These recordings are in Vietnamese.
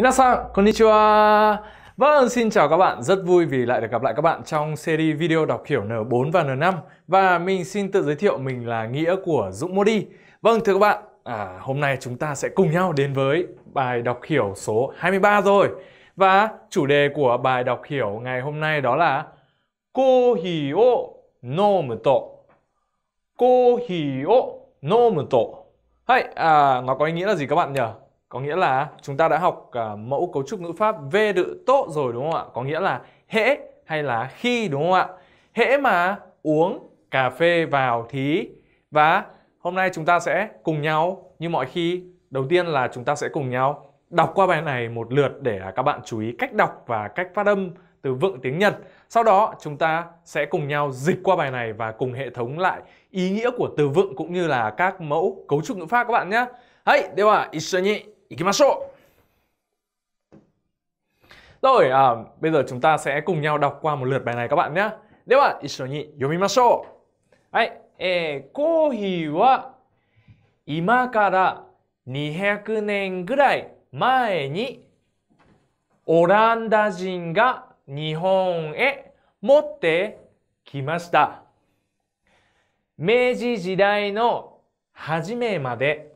Minasan, konnichiwa. Vâng, xin chào các bạn. Rất vui vì lại được gặp lại các bạn trong series video đọc hiểu N4 và N5. Và mình xin tự giới thiệu mình là Nghĩa của Dũng Modi. Vâng, thưa các bạn, à, hôm nay chúng ta sẽ cùng nhau đến với bài đọc hiểu số 23 rồi. Và chủ đề của bài đọc hiểu ngày hôm nay đó là cô Kohi o nomu to. Kohi o nomu to. Hay, à, nó có ý nghĩa là gì các bạn nhỉ? Có nghĩa là chúng ta đã học à, mẫu cấu trúc ngữ pháp về đự tốt rồi đúng không ạ? Có nghĩa là hễ hay là khi đúng không ạ? Hễ mà uống cà phê vào thì và hôm nay chúng ta sẽ cùng nhau như mọi khi đầu tiên là chúng ta sẽ cùng nhau đọc qua bài này một lượt để à, các bạn chú ý cách đọc và cách phát âm từ vựng tiếng Nhật. Sau đó chúng ta sẽ cùng nhau dịch qua bài này và cùng hệ thống lại ý nghĩa của từ vựng cũng như là các mẫu cấu trúc ngữ pháp các bạn nhé. Hãy, では一緒にいきましょうでは一緒に読みましょう。はい、えー、コーヒーは今から200年ぐらい前にオランダ人が日本へ持ってきました。明治時代の初めまで、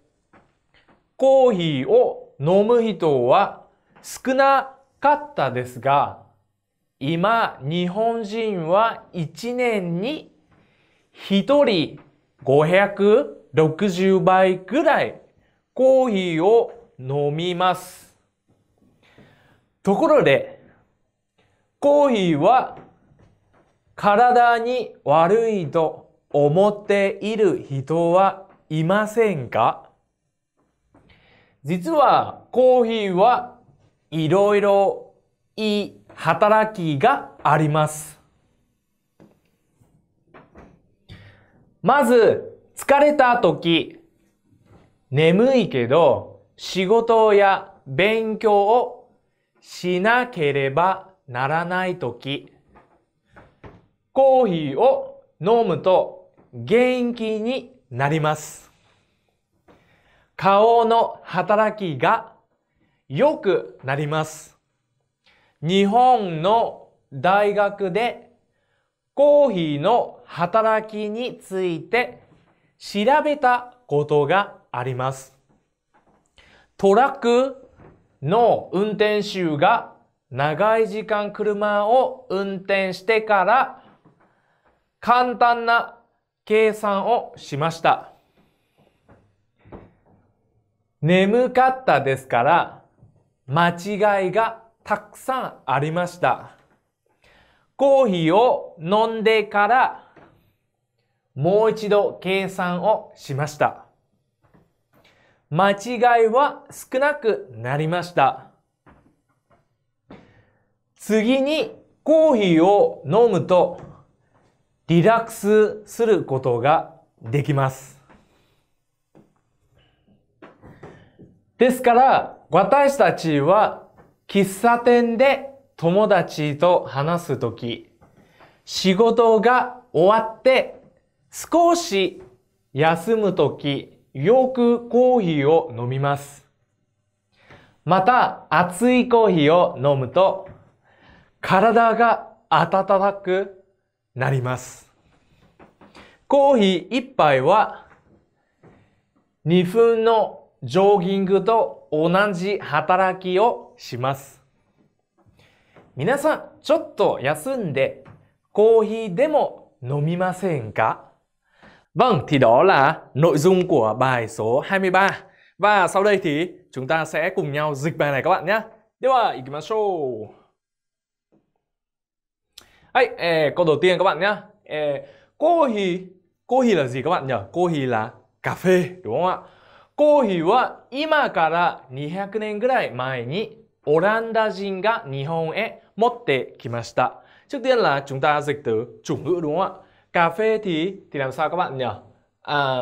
コーヒーを飲む人は少なかったですが、今、日本人は1年に1人560倍ぐらいコーヒーを飲みます。ところで、コーヒーは体に悪いと思っている人はいませんか実はコーヒーはいろいろいい働きがあります。まず、疲れた時、眠いけど仕事や勉強をしなければならない時、コーヒーを飲むと元気になります。顔の働きが良くなります。日本の大学でコーヒーの働きについて調べたことがあります。トラックの運転手が長い時間車を運転してから簡単な計算をしました。眠かったですから、間違いがたくさんありました。コーヒーを飲んでから、もう一度計算をしました。間違いは少なくなりました。次にコーヒーを飲むとリラックスすることができます。ですから、私たちは喫茶店で友達と話すとき、仕事が終わって少し休むとき、よくコーヒーを飲みます。また、熱いコーヒーを飲むと、体が温かくなります。コーヒー一杯は2分のジョギングと同じ働きをします。皆さん、ちょっと休んで、コーヒーでも飲みませんか Vâng, thì đó là nội dung của bài số 23. Và sau đây thì chúng ta sẽ cùng nhau dịch bài này các bạn nhé. では、行きましょう。はい、えー、câu đầu tiên các bạn nhé. Eh, cô hì, cô hì là gì các bạn nhỉ? Cô hì là cà phê, đúng không ạ? コーヒーは今から200年ぐらい前にオランダ人が日本へ持ってきました。Trước tiên là chúng ta dịch từ chủ ngữ đúng không ạ? Cà phê thì thì làm sao các bạn nhỉ? À,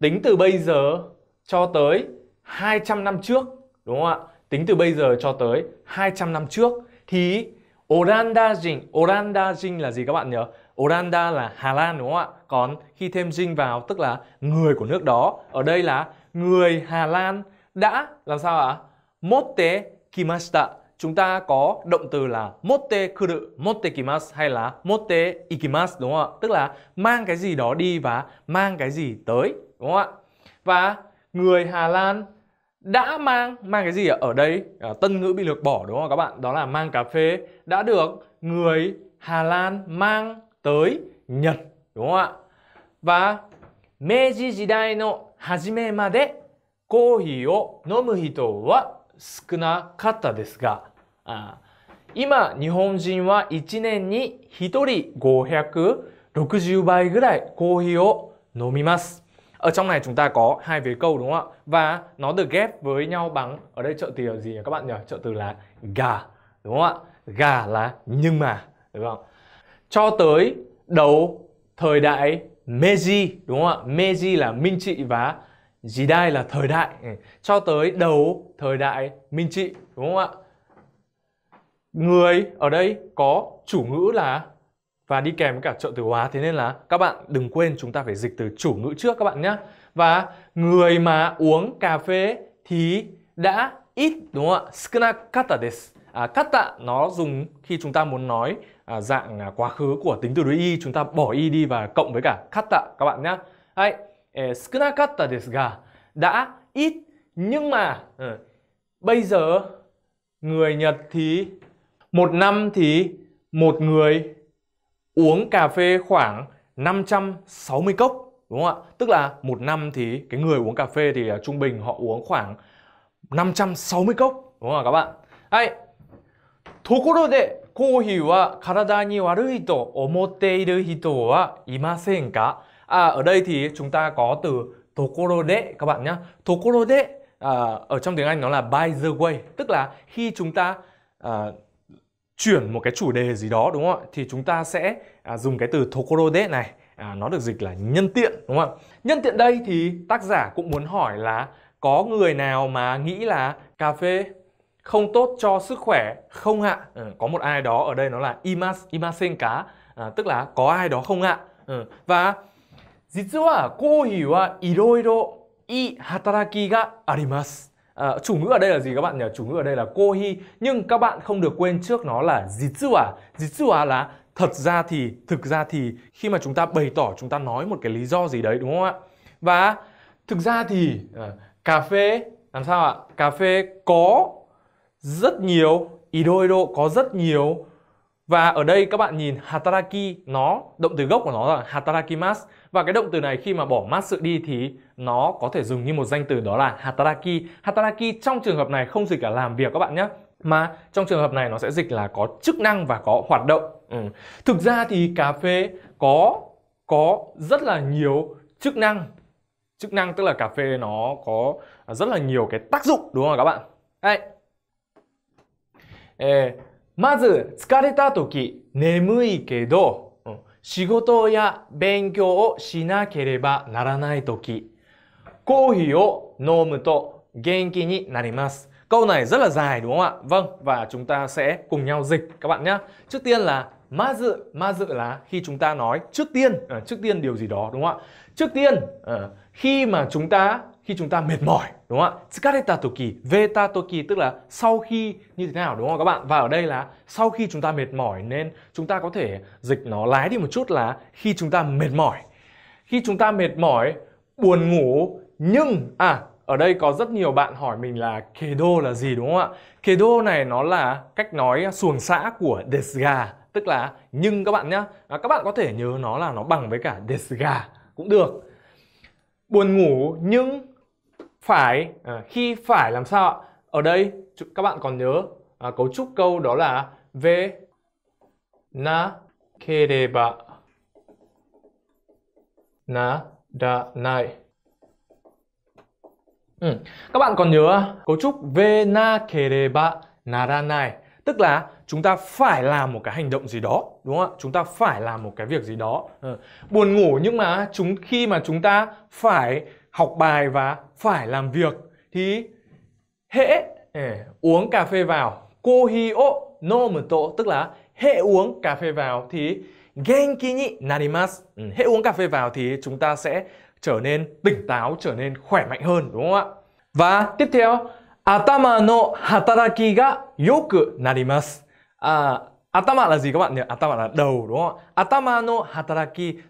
tính từ bây giờ cho tới 200 năm trước đúng không ạ? Tính từ bây giờ cho tới 200 năm trước thì Oranda Jin, Oranda Jin là gì các bạn nhớ? Oranda là Hà Lan đúng không ạ? Còn khi thêm Jin vào tức là người của nước đó. Ở đây là người Hà Lan đã làm sao ạ? À? Motte kimashita. Chúng ta có động từ là motte kuru, motte kimas hay là motte ikimas đúng không ạ? Tức là mang cái gì đó đi và mang cái gì tới đúng không ạ? Và người Hà Lan đã mang mang cái gì ở, đây à, tân ngữ bị lược bỏ đúng không các bạn đó là mang cà phê đã được người Hà Lan mang tới Nhật đúng không ạ và Meiji Jidai 初めまでコーヒーを飲む人は少なかったですが、あ今、日本人は1年に1人560倍ぐらいコーヒーを飲みます。Ở trong này chúng ta có hai vế câu đúng không ạ? Và nó được ghép với nhau bằng ở đây trợ từ là gì nhỉ các bạn nhỉ? Trợ từ là gà đúng không ạ? Gà là nhưng mà đúng không? Cho tới đầu thời đại Meiji đúng không ạ? Meiji là Minh trị và Jidai là thời đại ừ. cho tới đầu thời đại Minh trị đúng không ạ? Người ở đây có chủ ngữ là và đi kèm với cả trợ từ hóa thế nên là các bạn đừng quên chúng ta phải dịch từ chủ ngữ trước các bạn nhé. Và người mà uống cà phê thì đã ít đúng không ạ? Skunakata desu à, cắt tạ nó dùng khi chúng ta muốn nói à, dạng à, quá khứ của tính từ đối y chúng ta bỏ y đi và cộng với cả cắt tạ các bạn nhé Đấy, sukunakatta desu ga đã ít nhưng mà ừ, bây giờ người Nhật thì một năm thì một người uống cà phê khoảng 560 cốc đúng không ạ? Tức là một năm thì cái người uống cà phê thì à, trung bình họ uống khoảng 560 cốc đúng không ạ các bạn? Đây, ところで、コーヒーは体に悪いと思っている人はいませんか À, ở đây thì chúng ta có từ tokorode các bạn nhé. Tokorode à, ở trong tiếng Anh nó là by the way, tức là khi chúng ta à, chuyển một cái chủ đề gì đó đúng không ạ? Thì chúng ta sẽ à, dùng cái từ tokorode này, à, nó được dịch là nhân tiện đúng không ạ? Nhân tiện đây thì tác giả cũng muốn hỏi là có người nào mà nghĩ là cà phê không tốt cho sức khỏe không ạ ừ, có một ai đó ở đây nó là imas imasen cá à, tức là có ai đó không ạ ừ, và jitsuwa kohi à, wa à, iroiro i hataraki ga arimasu À, chủ ngữ ở đây là gì các bạn nhỉ? Chủ ngữ ở đây là kohi Nhưng các bạn không được quên trước nó là jitsuwa à. Jitsuwa là thật ra thì, thực ra thì Khi mà chúng ta bày tỏ, chúng ta nói một cái lý do gì đấy đúng không ạ? Và thực ra thì à, cà phê làm sao ạ? Cà phê có rất nhiều idoiro có rất nhiều và ở đây các bạn nhìn hataraki nó động từ gốc của nó là hatarakimas và cái động từ này khi mà bỏ mát sự đi thì nó có thể dùng như một danh từ đó là hataraki. Hataraki trong trường hợp này không dịch là làm việc các bạn nhé. Mà trong trường hợp này nó sẽ dịch là có chức năng và có hoạt động. Ừ. Thực ra thì cà phê có có rất là nhiều chức năng. Chức năng tức là cà phê nó có rất là nhiều cái tác dụng đúng không các bạn? Đấy, えー、まず疲れた時眠いけど、うん、仕事や勉強をしなければならない時、コーヒーを飲むと元気になります。Câu này rất là dài đúng không ạ? Vâng, và chúng ta sẽ cùng nhau dịch các bạn nhé. Trước tiên là ma dự ma dự là khi chúng ta nói trước tiên à, trước tiên điều gì đó đúng không ạ trước tiên à, khi mà chúng ta khi chúng ta mệt mỏi đúng không ạ tsukareta toki veta toki tức là sau khi như thế nào đúng không các bạn và ở đây là sau khi chúng ta mệt mỏi nên chúng ta có thể dịch nó lái đi một chút là khi chúng ta mệt mỏi khi chúng ta mệt mỏi buồn ngủ nhưng à ở đây có rất nhiều bạn hỏi mình là kedo là gì đúng không ạ kedo này nó là cách nói xuồng xã của desga tức là nhưng các bạn nhá à, các bạn có thể nhớ nó là nó bằng với cả desga cũng được buồn ngủ nhưng phải à, khi phải làm sao ạ ở đây các bạn còn nhớ à, cấu trúc câu đó là về na kereba na da nai ừ. các bạn còn nhớ à? cấu trúc ve na kereba naranai tức là chúng ta phải làm một cái hành động gì đó đúng không ạ chúng ta phải làm một cái việc gì đó ừ. buồn ngủ nhưng mà chúng khi mà chúng ta phải học bài và phải làm việc thì hễ ừ, uống cà phê vào cô hi o nomuto tức là hệ uống cà phê vào thì genki ni narimasu ừ, hệ uống cà phê vào thì chúng ta sẽ trở nên tỉnh táo trở nên khỏe mạnh hơn đúng không ạ và tiếp theo 頭の働きが良くなります。À, gì các bạn nhỉ? Atama là đầu đúng không? Atama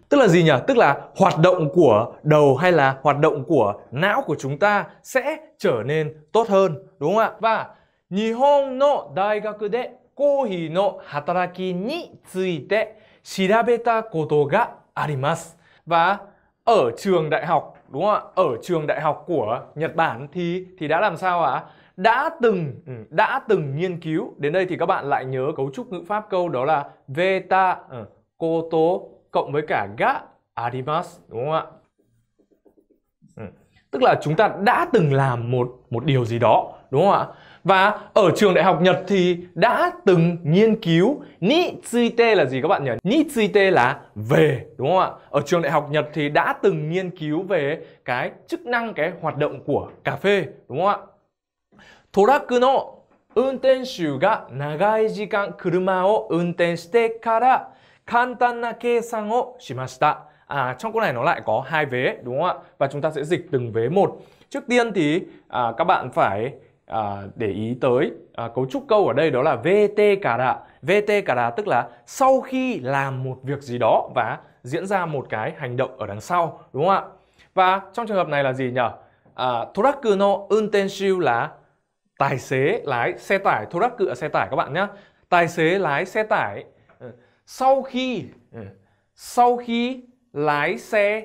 tức là gì nhỉ? Tức là hoạt động của đầu hay là hoạt động của não của chúng ta sẽ trở nên tốt hơn đúng không ạ? Và Nihon Và ở trường đại học đúng không ạ ở trường đại học của Nhật Bản thì thì đã làm sao ạ à? đã từng ừ, đã từng nghiên cứu đến đây thì các bạn lại nhớ cấu trúc ngữ pháp câu đó là veta ờ, koto cộng với cả ga arimas đúng không ạ ừ. tức là chúng ta đã từng làm một một điều gì đó đúng không ạ và ở trường đại học Nhật thì đã từng nghiên cứu ni tsuite là gì các bạn nhỉ? Ni tsuite là về đúng không ạ? Ở trường đại học Nhật thì đã từng nghiên cứu về cái chức năng cái hoạt động của cà phê đúng không ạ? Toraku no 運転手が長い時間車を運転してから簡単な計算をしました。À, trong câu này nó lại có hai vế đúng không ạ? Và chúng ta sẽ dịch từng vế một. Trước tiên thì à, các bạn phải à, để ý tới à, cấu trúc câu ở đây đó là VT cả đà. VT cả đà tức là sau khi làm một việc gì đó và diễn ra một cái hành động ở đằng sau đúng không ạ? Và trong trường hợp này là gì nhỉ? À, Toraku no untenshu là tài xế lái xe tải, Toraku là xe tải các bạn nhé. Tài xế lái xe tải ừ, sau khi ừ, sau khi lái xe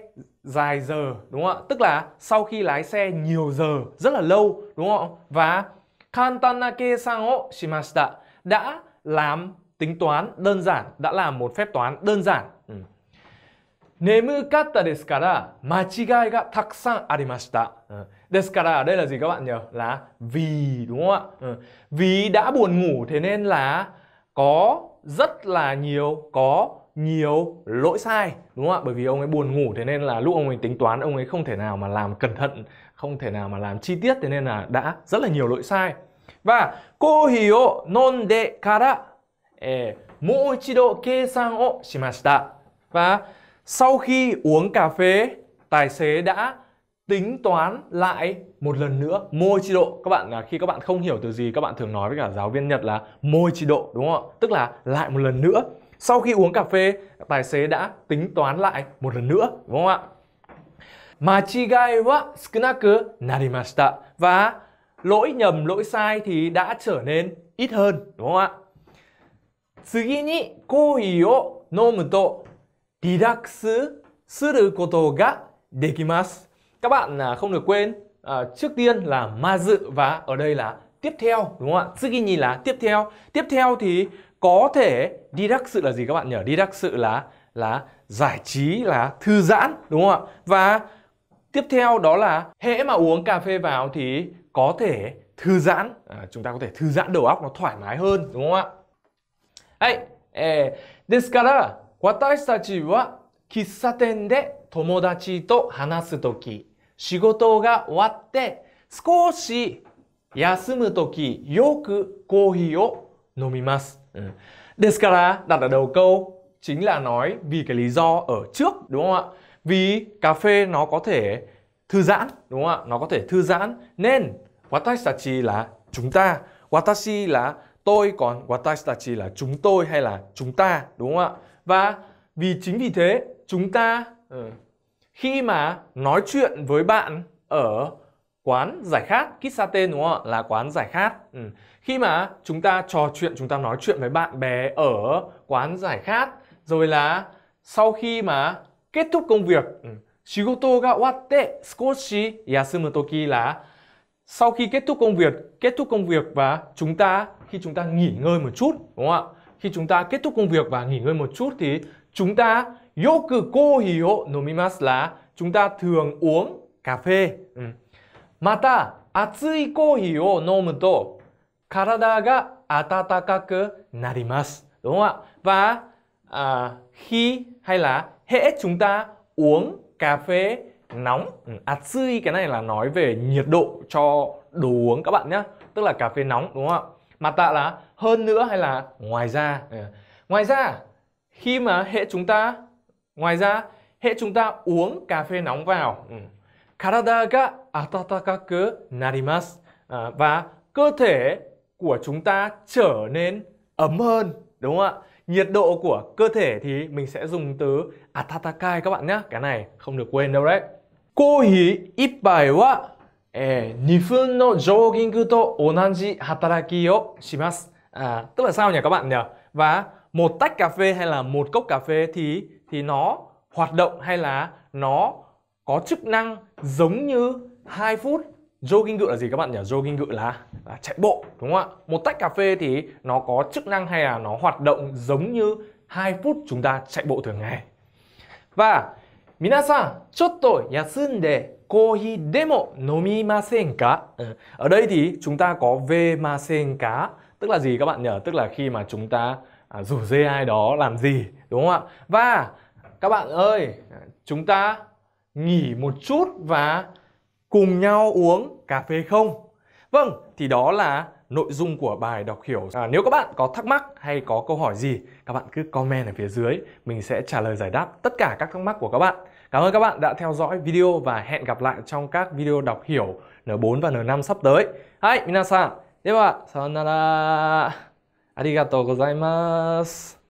dài giờ đúng không ạ? Tức là sau khi lái xe nhiều giờ, rất là lâu đúng không ạ? Và Kantanake keisan o shimashita đã làm tính toán đơn giản, đã làm một phép toán đơn giản. Ừ. 眠かったですから間違いがたくさんありました。ですから ừ. đây là gì các bạn nhỉ? Là vì đúng không ạ? Ừ. Vì đã buồn ngủ thế nên là có rất là nhiều có nhiều lỗi sai đúng không ạ bởi vì ông ấy buồn ngủ thế nên là lúc ông ấy tính toán ông ấy không thể nào mà làm cẩn thận không thể nào mà làm chi tiết thế nên là đã rất là nhiều lỗi sai và cô hiểu non de kara mỗi chi độ kê sang shimashita và sau khi uống cà phê tài xế đã tính toán lại một lần nữa môi chi độ các bạn à, khi các bạn không hiểu từ gì các bạn thường nói với cả giáo viên nhật là môi chi độ đúng không ạ tức là lại một lần nữa sau khi uống cà phê, tài xế đã tính toán lại một lần nữa, đúng không ạ? Machigai wa skunaku narimashita và lỗi nhầm, lỗi sai thì đã trở nên ít hơn, đúng không ạ? Tsugi ni koi o nomu to relaxu suru koto ga dekimasu. Các bạn à, không được quên à, trước tiên là ma dự và ở đây là tiếp theo đúng không ạ? Tsugi ni là tiếp theo. Tiếp theo thì có thể đi đắc sự là gì các bạn nhỉ đắc sự là là giải trí là thư giãn đúng không ạ và tiếp theo đó là hễ mà uống cà phê vào thì có thể thư giãn à, chúng ta có thể thư giãn đầu óc nó thoải mái hơn đúng không ạ ấy eh, ですから私たちは喫茶店で友達と話すとき仕事が終わって少し休むときよくコーヒーを飲みます Ừ. Descara đặt ở đầu câu chính là nói vì cái lý do ở trước đúng không ạ? Vì cà phê nó có thể thư giãn đúng không ạ? Nó có thể thư giãn nên watashi là chúng ta, watashi là tôi còn watashi là chúng tôi hay là chúng ta đúng không ạ? Và vì chính vì thế chúng ta ừ, khi mà nói chuyện với bạn ở quán giải khát, kitsaten đúng không ạ? Là quán giải khát. Ừ khi mà chúng ta trò chuyện chúng ta nói chuyện với bạn bè ở quán giải khát rồi là sau khi mà kết thúc công việc ừ, shigoto ga watte skoshi yasumu toki là sau khi kết thúc công việc kết thúc công việc và chúng ta khi chúng ta nghỉ ngơi một chút đúng không ạ khi chúng ta kết thúc công việc và nghỉ ngơi một chút thì chúng ta yoku ko o nomimasu là chúng ta thường uống cà phê. Ừ. Mata atsui kohi o nomu to Karada ga atatakaku narimasu. Đúng không ạ? Và à, khi hay là hễ chúng ta uống cà phê nóng ừ, atsui cái này là nói về nhiệt độ cho đồ uống các bạn nhé tức là cà phê nóng đúng không ạ mà tại là hơn nữa hay là ngoài ra ừ. ngoài ra khi mà hệ chúng ta ngoài ra hệ chúng ta uống cà phê nóng vào ừ. karada ga atatakaku narimasu à, và cơ thể của chúng ta trở nên ấm hơn đúng không ạ? Nhiệt độ của cơ thể thì mình sẽ dùng từ atatakai các bạn nhé. Cái này không được quên đâu đấy. Cô hí ít bài wa 2 e, phân no jogging to à, tức là sao nhỉ các bạn nhỉ? Và một tách cà phê hay là một cốc cà phê thì thì nó hoạt động hay là nó có chức năng giống như 2 phút Jogging ngự là gì các bạn nhỉ? Jogging ngự là, là chạy bộ đúng không ạ? Một tách cà phê thì nó có chức năng hay là nó hoạt động giống như 2 phút chúng ta chạy bộ thường ngày. Và Minasan, chotto yasunde kohi demo nomimasen ka? Ờ, ở đây thì chúng ta có vemasen ka, tức là gì các bạn nhỉ? Tức là khi mà chúng ta à, rủ dê ai đó làm gì, đúng không ạ? Và các bạn ơi, chúng ta nghỉ một chút và cùng nhau uống cà phê không? Vâng, thì đó là nội dung của bài đọc hiểu. À, nếu các bạn có thắc mắc hay có câu hỏi gì, các bạn cứ comment ở phía dưới, mình sẽ trả lời giải đáp tất cả các thắc mắc của các bạn. Cảm ơn các bạn đã theo dõi video và hẹn gặp lại trong các video đọc hiểu N4 và N5 sắp tới. Hai, minasan, dewa sayonara. Arigatou gozaimasu.